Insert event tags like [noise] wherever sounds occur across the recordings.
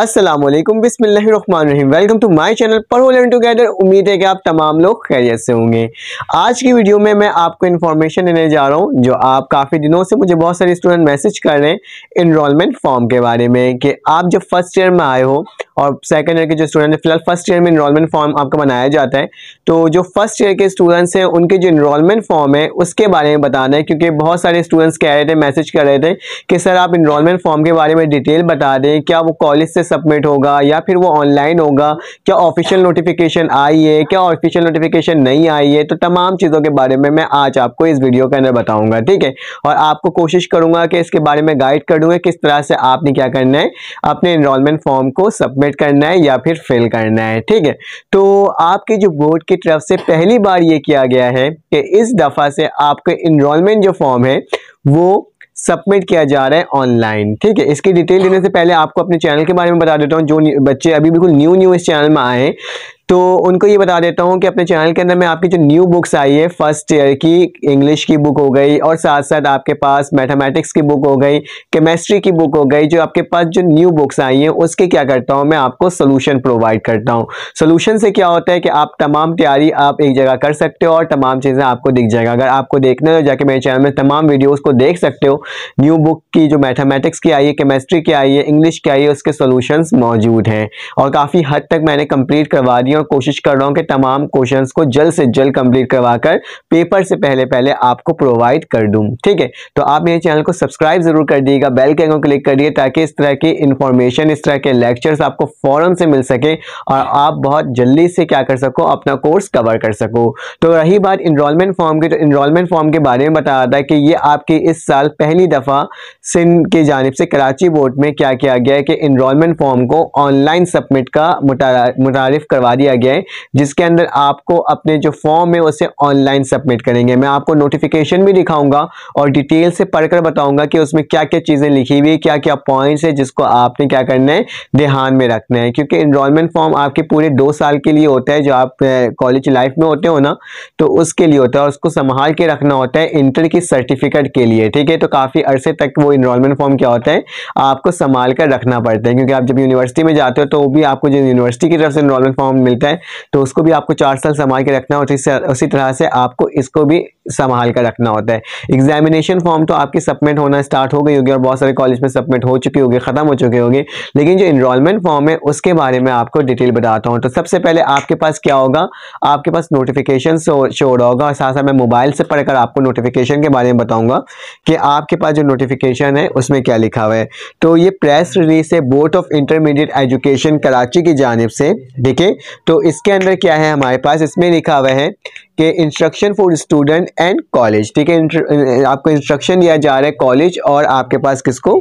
असलम बिस्मिल्लाम welcome to my channel पढ़ो learn together उम्मीद है कि आप तमाम लोग खैरियत से होंगे आज की वीडियो में मैं आपको इन्फॉर्मेशन देने जा रहा हूँ जो आप काफ़ी दिनों से मुझे बहुत सारे स्टूडेंट मैसेज कर रहे हैं इनरोलमेंट फॉर्म के बारे में कि आप जब फर्स्ट ईयर में आए हो और सेकेंड ईयर के जो स्टूडेंट हैं फिलहाल फर्स्ट ईयर में इनरोलमेंट फॉर्म आपका बनाया जाता है तो जो फर्स्ट ईयर के स्टूडेंट्स हैं उनके जो इनरोलमेंट फॉर्म है उसके बारे में बताना है क्योंकि बहुत सारे स्टूडेंट्स कह रहे थे मैसेज कर रहे थे कि सर आप इनरोलमेंट फॉर्म के बारे में डिटेल बता दें क्या वो कॉलेज से से सबमिट होगा या फिर वो ऑनलाइन होगा क्या ऑफिशियल नोटिफिकेशन आई है क्या ऑफिशियल नोटिफिकेशन नहीं आई है तो तमाम चीज़ों के बारे में मैं आज आपको इस वीडियो के अंदर बताऊँगा ठीक है और आपको कोशिश करूँगा कि इसके बारे में गाइड करूँगा किस तरह से आपने क्या करना है अपने इनरोलमेंट फॉर्म को सबमिट करना है या फिर फिल करना है ठीक है तो आपके जो बोर्ड की तरफ से पहली बार ये किया गया है कि इस दफ़ा से आपके इनरोलमेंट जो फॉर्म है वो सबमिट किया जा रहा है ऑनलाइन ठीक है इसकी डिटेल देने से पहले आपको अपने चैनल के बारे में बता देता हूँ जो बच्चे अभी बिल्कुल न्यू न्यू इस चैनल में आए हैं तो उनको ये बता देता हूँ कि अपने चैनल के अंदर मैं आपकी जो न्यू बुक्स आई है फर्स्ट ईयर की इंग्लिश की बुक हो गई और साथ साथ आपके पास मैथमेटिक्स की बुक हो गई केमेस्ट्री की बुक हो गई जो आपके पास जो न्यू बुक्स आई हैं उसके क्या करता हूँ मैं आपको सोलूशन प्रोवाइड करता हूँ सोलूशन से क्या होता है कि आप तमाम तैयारी आप एक जगह कर सकते हो और तमाम चीज़ें आपको दिख जाएगा अगर आपको देखना हो तो जाके मेरे चैनल में तमाम वीडियोज़ को देख सकते हो न्यू बुक की जो मैथमेटिक्स की आई है केमेस्ट्री की आई है इंग्लिश की आई है उसके सोल्यूशन मौजूद हैं और काफ़ी हद तक मैंने कम्प्लीट करवा दिया और कोशिश कर रहा हूँ कि तमाम क्वेश्चंस को जल्द से जल्द कंप्लीट करवा कर पेपर से पहले पहले आपको प्रोवाइड कर दूँ ठीक है तो आप मेरे चैनल को सब्सक्राइब जरूर कर दिएगा बेल के आइकन क्लिक कर दिए ताकि इस तरह की इन्फॉर्मेशन इस तरह के लेक्चर्स आपको फ़ौरन से मिल सके और आप बहुत जल्दी से क्या कर सको अपना कोर्स कवर कर सको तो रही बात इनरोलमेंट फॉर्म की तो इनरोलमेंट फॉर्म के बारे में बता रहा कि ये आपकी इस साल पहली दफ़ा सिंध की जानब से कराची बोर्ड में क्या किया गया है कि इनरोलमेंट फॉर्म को ऑनलाइन सबमिट का मुतारफ़ करवा दिया दिया गया है जिसके अंदर आपको अपने जो फॉर्म है उसे ऑनलाइन सबमिट करेंगे मैं आपको नोटिफिकेशन भी दिखाऊंगा और डिटेल से पढ़कर बताऊंगा कि उसमें क्या क्या चीज़ें लिखी हुई क्या क्या पॉइंट्स है जिसको आपने क्या करना है ध्यान में रखना है क्योंकि इनरोलमेंट फॉर्म आपके पूरे दो साल के लिए होता है जो आप कॉलेज लाइफ में होते हो ना तो उसके लिए होता है उसको संभाल के रखना होता है इंटर की सर्टिफिकेट के लिए ठीक है तो काफ़ी अरसे तक वो इनरोलमेंट फॉर्म क्या होता है आपको संभाल कर रखना पड़ता है क्योंकि आप जब यूनिवर्सिटी में जाते हो तो वो भी आपको जो यूनिवर्सिटी की तरफ से इनरोलमेंट फॉर्म मिलता है तो उसको भी आपको चार साल संभाल के रखना होता है उसी तरह से आपको इसको भी संभाल कर रखना होता है एग्जामिनेशन फॉर्म तो आपकी सबमिट होना स्टार्ट हो गई होगी और बहुत सारे कॉलेज में सबमिट हो चुकी होगी ख़त्म हो चुके होंगे लेकिन जो इनरोलमेंट फॉर्म है उसके बारे में आपको डिटेल बताता हूँ तो सबसे पहले आपके पास क्या होगा आपके पास नोटिफिकेशन शोर होगा और साथ साथ मैं मोबाइल से पढ़कर आपको नोटिफिकेशन के बारे में बताऊँगा कि आपके पास जो नोटिफिकेशन है उसमें क्या लिखा हुआ है तो ये प्रेस रिलीज है board of intermediate education Karachi की जानब से देखिए तो इसके अंदर क्या है हमारे पास इसमें लिखा हुआ है कि instruction for student and college ठीक है आपको इंस्ट्रक्शन दिया जा रहा है कॉलेज और आपके पास किसको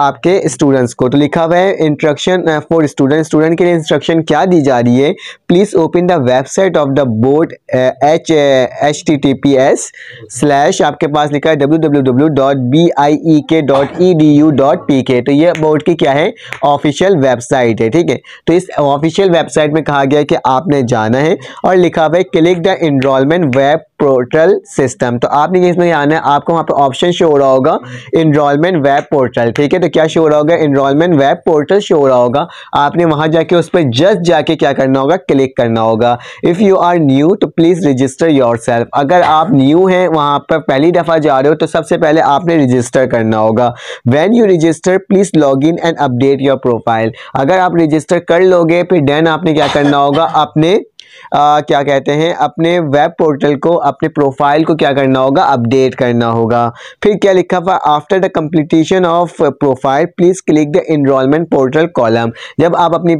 आपके स्टूडेंट्स को तो लिखा हुआ है इंस्ट्रक्शन फॉर स्टूडेंट स्टूडेंट के लिए इंस्ट्रक्शन क्या दी जा रही है please open the website of the board H H T T P S slash आपके पास लिखा है W W W dot B I E K dot E D U dot P K तो ये बोर्ड की क्या है ऑफिशियल वेबसाइट है ठीक है तो इस ऑफिशियल वेबसाइट में कहा गया है कि आपने जाना है और लिखा हुआ है click the enrolment web portal system तो आपने ये इसमें आना है आपको वहाँ पे ऑप्शन शो हो रहा होगा इनरोलमेंट वेब पोर्टल ठीक है तो क्या शो हो रहा होगा इनरोलमेंट वेब पोर्टल शो हो रहा होगा आपने वहाँ जाके उस पर जस्ट जाके क्या करना होगा क्लिक करना होगा इफ़ यू आर न्यू तो प्लीज़ रजिस्टर योर अगर आप न्यू हैं वहाँ पर पहली दफ़ा जा रहे हो तो सबसे पहले आपने रजिस्टर करना होगा when you register please log in and update your profile अगर आप रजिस्टर कर लोगे फिर डैन आपने क्या करना होगा अपने आ, क्या कहते हैं अपने वेब पोर्टल को अपने प्रोफाइल को क्या करना होगा अपडेट करना होगा फिर क्या लिखा हुआ after the completion of profile please click the enrolment portal column जब आप अपनी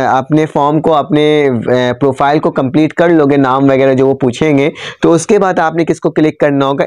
अपने फॉर्म को अपने प्रोफाइल को कंप्लीट कर लोगे नाम वगैरह जो वो पूछेंगे तो उसके बाद आपने किसको क्लिक करना होगा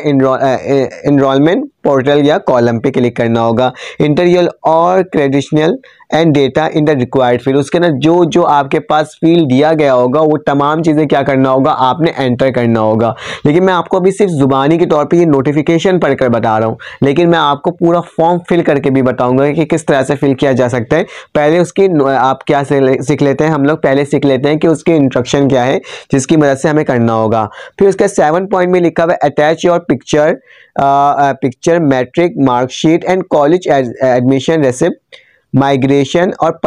इनरोलमेंट पोर्टल या कॉलम पे क्लिक करना होगा इंटरियल और credential and data in the required field उसके अंदर जो जो आपके पास फील्ड दिया गया होगा वो तमाम चीज़ें क्या करना होगा आपने एंटर करना होगा लेकिन मैं आपको अभी सिर्फ ज़ुबानी के तौर पे ये नोटिफिकेशन पढ़कर बता रहा हूँ लेकिन मैं आपको पूरा फॉर्म फिल करके भी बताऊँगा कि किस तरह से फिल किया जा सकता है पहले उसकी आप क्या सीख लेते हैं हम लोग पहले सीख लेते हैं कि उसके इंस्ट्रक्शन क्या है जिसकी मदद से हमें करना होगा फिर उसके सेवन पॉइंट में लिखा हुआ attach your picture picture admission matric marksheet and college admission receipt migration और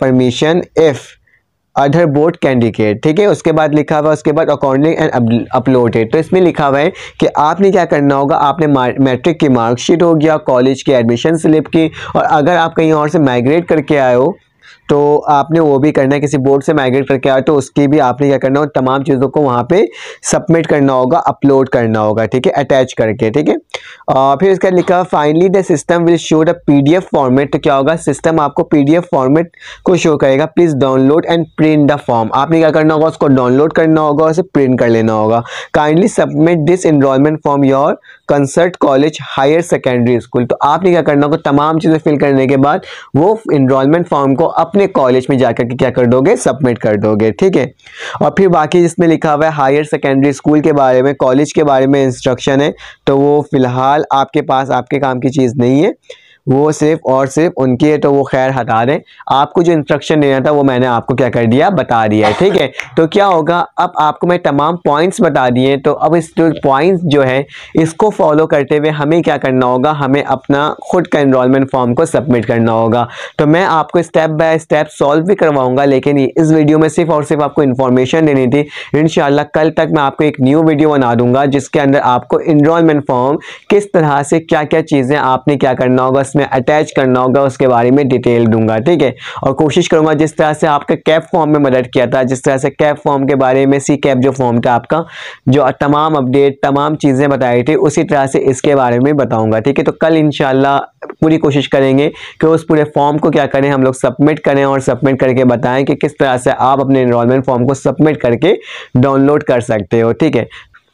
permission if other board candidate ठीक है उसके बाद लिखा हुआ है उसके बाद अकॉर्डिंग एंड अपलोडेड तो इसमें लिखा हुआ है कि आपने क्या करना होगा आपने मैट्रिक की मार्कशीट हो गया कॉलेज की एडमिशन स्लिप की और अगर आप कहीं और से माइग्रेट करके आए हो तो आपने वो भी करना है किसी बोर्ड से माइग्रेट करके आए तो उसकी भी आपने क्या करना होगा तमाम चीज़ों को वहाँ पे सबमिट करना होगा अपलोड करना होगा ठीक है अटैच करके ठीक है फिर इसका लिखा finally the system will show the PDF format तो क्या होगा सिस्टम आपको पीडीएफ फॉर्मेट को शो करेगा please download and print the form आपने क्या करना होगा उसको डाउनलोड करना होगा और उसे प्रिंट कर लेना होगा kindly submit this enrolment form your concerned college higher secondary school तो आपने क्या करना होगा तमाम चीज़ें फिल करने के बाद वो इनरोलमेंट फॉर्म को अपने कॉलेज में जाकर के क्या कर दोगे सबमिट कर दोगे ठीक है और फिर बाकी जिसमें लिखा हुआ है हायर सेकेंडरी स्कूल के बारे में कॉलेज के बारे में इंस्ट्रक्शन है तो वो फ़िलहाल आपके पास आपके काम की चीज़ नहीं है वो सिर्फ और सिर्फ उनकी है तो वो खैर हटा दें आपको जो इंस्ट्रक्शन देना था वो मैंने आपको क्या कर दिया बता दिया है ठीक है [laughs] तो क्या होगा अब आपको मैं तमाम पॉइंट्स बता दिए तो अब इस तो पॉइंट्स जो है इसको फॉलो करते हुए हमें क्या करना होगा हमें अपना खुद का इनरोलमेंट फॉर्म को सबमिट करना होगा तो मैं आपको स्टेप बाय स्टेप सॉल्व भी करवाऊंगा लेकिन इस वीडियो में सिर्फ और सिर्फ आपको इन्फॉर्मेशन देनी थी इन कल तक मैं आपको एक न्यू वीडियो बना दूंगा जिसके अंदर आपको इनरोलमेंट फॉर्म किस तरह से क्या क्या चीज़ें आपने क्या करना होगा इसमें अटैच करना होगा उसके बारे में डिटेल दूंगा ठीक है और कोशिश करूंगा जिस तरह से आपका कैप फॉर्म में मदद किया था जिस तरह से कैप फॉर्म के बारे में सी कैप जो फॉर्म था आपका जो तमाम अपडेट तमाम चीज़ें बताई थी उसी तरह से इसके बारे में बताऊँगा ठीक है तो कल इनशाला पूरी कोशिश करेंगे कि उस पूरे फॉर्म को क्या करें हम लोग सबमिट करें और सबमिट करके बताएं कि किस तरह से आप अपने इनरोलमेंट फॉर्म को सबमिट करके डाउनलोड कर सकते हो ठीक है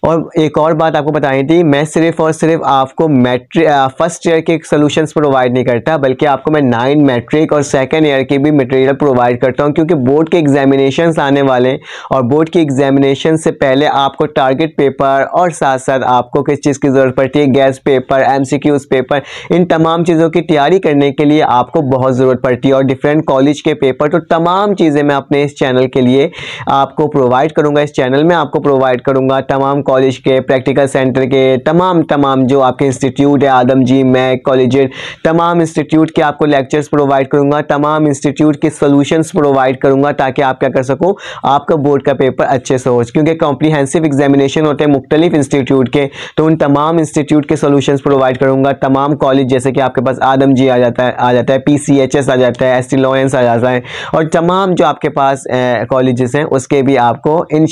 और एक और बात आपको बतानी थी मैं सिर्फ और सिर्फ आपको मैट्रिक फर्स्ट ईयर के सोल्यूशंस प्रोवाइड नहीं करता बल्कि आपको मैं नाइन मैट्रिक और सेकेंड ईयर के भी मटेरियल प्रोवाइड करता हूँ क्योंकि बोर्ड के एग्जामिनेशन आने वाले हैं और बोर्ड के एग्जामिनेशन से पहले आपको टारगेट पेपर और साथ साथ आपको किस चीज़ की ज़रूरत पड़ती है गैस पेपर एम पेपर इन तमाम चीज़ों की तैयारी करने के लिए आपको बहुत ज़रूरत पड़ती है और डिफरेंट कॉलेज के पेपर तो तमाम चीज़ें मैं अपने इस चैनल के लिए आपको प्रोवाइड करूँगा इस चैनल में आपको प्रोवाइड करूँगा तमाम कॉलेज के प्रैक्टिकल सेंटर के तमाम तमाम जो आपके इंस्टीट्यूट है आदम जी मैं कॉलेज तमाम इंस्टीट्यूट के आपको लेक्चर्स प्रोवाइड करूंगा तमाम इंस्टीट्यूट के सोल्यूशंस प्रोवाइड करूंगा ताकि आप क्या कर सको आपका बोर्ड का पेपर अच्छे से हो क्योंकि कॉम्प्रीहेंसिव एग्जामिनेशन होते हैं मुख्तलिफ इंस्टीट्यूट के तो उन तमाम इंस्टीट्यूट के सोल्यूशन प्रोवाइड करूँगा तमाम कॉलेज जैसे कि आपके पास आदम जी आ जाता है आ जाता है पी सी एच एस आ जाता है एस टी लॉयस आ जाता है और तमाम जो आपके पास कॉलेज हैं उसके भी आपको इन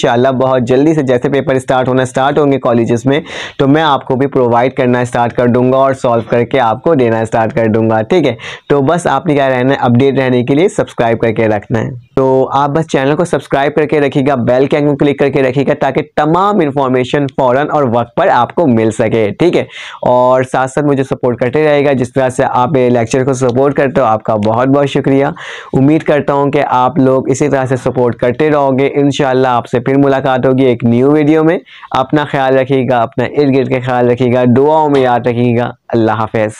बहुत जल्दी से जैसे पेपर स्टार्ट होना करना स्टार्ट होंगे कॉलेजेस में तो मैं आपको भी प्रोवाइड करना स्टार्ट कर दूंगा और सॉल्व करके आपको देना स्टार्ट कर दूंगा ठीक है तो बस आपने क्या रहना है अपडेट रहने के लिए सब्सक्राइब करके रखना है तो आप बस चैनल को सब्सक्राइब करके रखिएगा बेल के आइकन क्लिक करके रखिएगा ताकि तमाम इन्फॉर्मेशन फ़ौरन और वक्त पर आपको मिल सके ठीक है और साथ साथ मुझे सपोर्ट करते रहेगा जिस तरह से आप मेरे लेक्चर को सपोर्ट करते हो आपका बहुत बहुत शुक्रिया उम्मीद करता हूँ कि आप लोग इसी तरह से सपोर्ट करते रहोगे इन आपसे फिर मुलाकात होगी एक न्यू वीडियो में अपना ख्याल रखिएगा अपना इर्द गिर्द का ख्याल रखिएगा दुआओं में याद रखिएगा अल्लाह हाफ